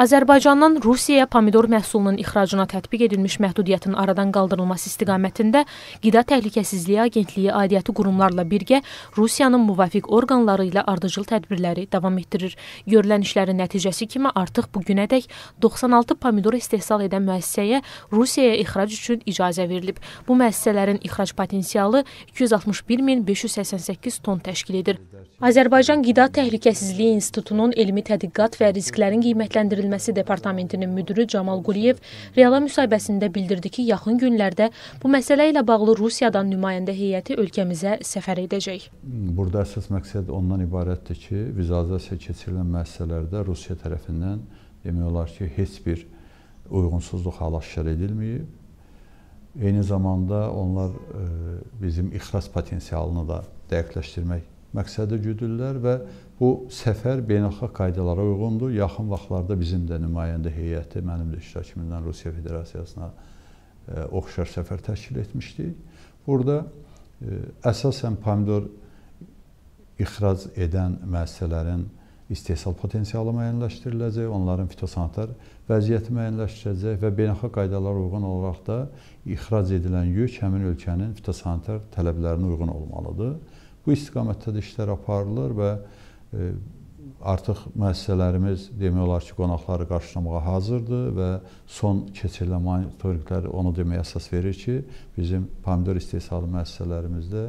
Azərbaycandan Rusiyaya pomidor məhsulunun ixracına tətbiq edilmiş məhdudiyyətin aradan qaldırılması istiqamətində Qida Təhlükəsizliyi Agentliyi aidiyyəti qurumlarla birgə Rusiyanın müvafiq orqanları ilə ardıcıl tədbirləri davam etdirir. Görülən işlərin nəticəsi kimi artıq bu günədək 96 pomidor istehsal edən müəssisəyə Rusiyaya ixrac üçün icazə verilib. Bu müəssisələrin ixrac potensialı 261588 ton təşkil edir. Azərbaycan Qida Təhlükəsizliyi İnstitutunun elmi tədqiqat və risklərin qiymətləndirilməsi Sevilməsi Departamentinin müdürü Camal Quriyev Reala müsahibəsində bildirdi ki, yaxın günlərdə bu məsələ ilə bağlı Rusiyadan nümayəndə heyəti ölkəmizə səfər edəcək. Burada əsas məqsəd ondan ibarətdir ki, vizalizasiya keçirilən müəssisələrdə Rusiya tərəfindən demək olar ki, heç bir uyğunsuzluq aşkar edilməyib. Eyni zamanda onlar e, bizim ixrac potensialını da dəqiqləşdirmək məqsədi güdürlər və bu səfər beynəlxalq qaydalara uyğundur. Yaxın vaxtlarda bizim də nümayəndə heyəti mənim də iştirakımdan Rusiya Federasiyasına e, oxşar səfər təşkil etmişdik. Burada e, əsasən pomidor ixrac edən müəssisələrin istehsal potensialı müəyyənləşdiriləcək, onların fitosanitar vəziyyəti müəyyənləşdiriləcək və beynəlxalq qaydalara uyğun olaraq da ixrac edilən yük həmin ölkənin fitosanitar tələblərinə uyğun olmalıdır. Bu istiqamətdə də işlər aparılır və e, artıq müəssisələrimiz demək olar ki, qonaqları qarşılamağa hazırdır və son keçirilən monitorinqlər onu deməyə əsas verir ki, bizim pomidor istehsalı müəssisələrimizdə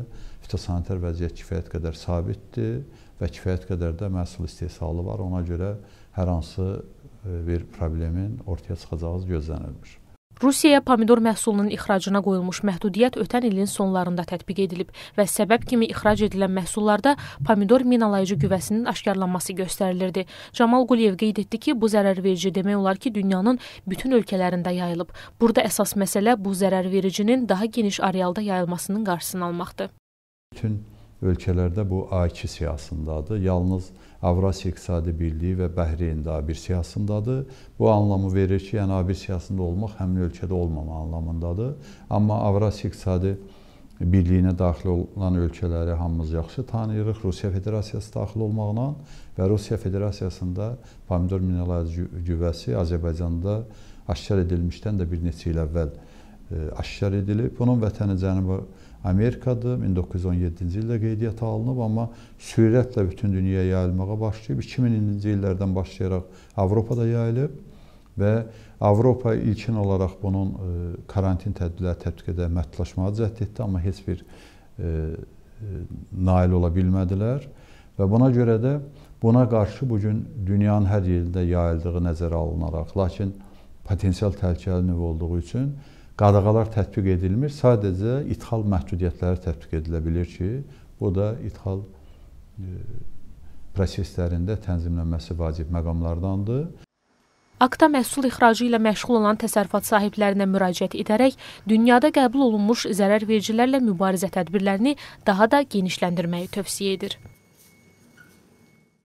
fitosanitar vəziyyət kifayət qədər sabitdir və kifayət qədər də məhsul istehsalı var. Ona görə hər hansı e, bir problemin ortaya çıxacağı gözlənilmir. Rusiyaya pomidor məhsulunun ixracına qoyulmuş məhdudiyyət ötən ilin sonlarında tətbiq edilib və səbəb kimi ixrac edilən məhsullarda pomidor minalayıcı güvəsinin aşkarlanması göstərilirdi. Camal Quliyev qeyd etdi ki, bu zərərverici demək olar ki, dünyanın bütün ölkələrində yayılıb. Burada əsas məsələ bu zərərvericinin daha geniş arealda yayılmasının qarşısını almaqdır. Bütün ölkələrdə bu A2 siyasındadır. Yalnız Avrasiya İqtisadi Birliyi və Bəhreyn də A1 siyasındadır. Bu anlamı verir ki, yəni A1 siyasında olmaq həmin ölkədə olmama anlamındadır. Amma Avrasiya İqtisadi Birliyinə daxil olan ölkələri hamımız yaxşı tanıyırıq. Rusiya Federasiyası daxil olmaqla və Rusiya Federasiyasında pomidor mineraloji güvəsi Azərbaycanda aşkar edilmişdən də bir neçə il əvvəl e, aşkar edilib. Bunun vətəni Cənubi Amerikadır. 1917-ci ildə qeydiyyata alınıb, amma sürətlə bütün dünyaya yayılmağa başlayıb. 2000-ci illərdən başlayaraq Avropada yayılıb və Avropa ilkin olaraq bunun e, karantin tədbirləri tətbiq edə məhdudlaşmağa cəhd etdi, amma heç bir e, e, nail ola bilmədilər və buna görə də buna qarşı bu gün dünyanın hər yerində yayıldığı nəzərə alınaraq, lakin potensial təhlükəli növ olduğu üçün qadağalar tətbiq edilmir, sadəcə ithal məhdudiyyətləri tətbiq edilə bilir ki, bu da ithal e, proseslərində tənzimlənməsi vacib məqamlardandır. Akta məhsul ixracı ilə məşğul olan təsərrüfat sahiblərinə müraciət edərək dünyada qəbul olunmuş zərərvericilərlə mübarizə tədbirlərini daha da genişləndirməyi tövsiyə edir.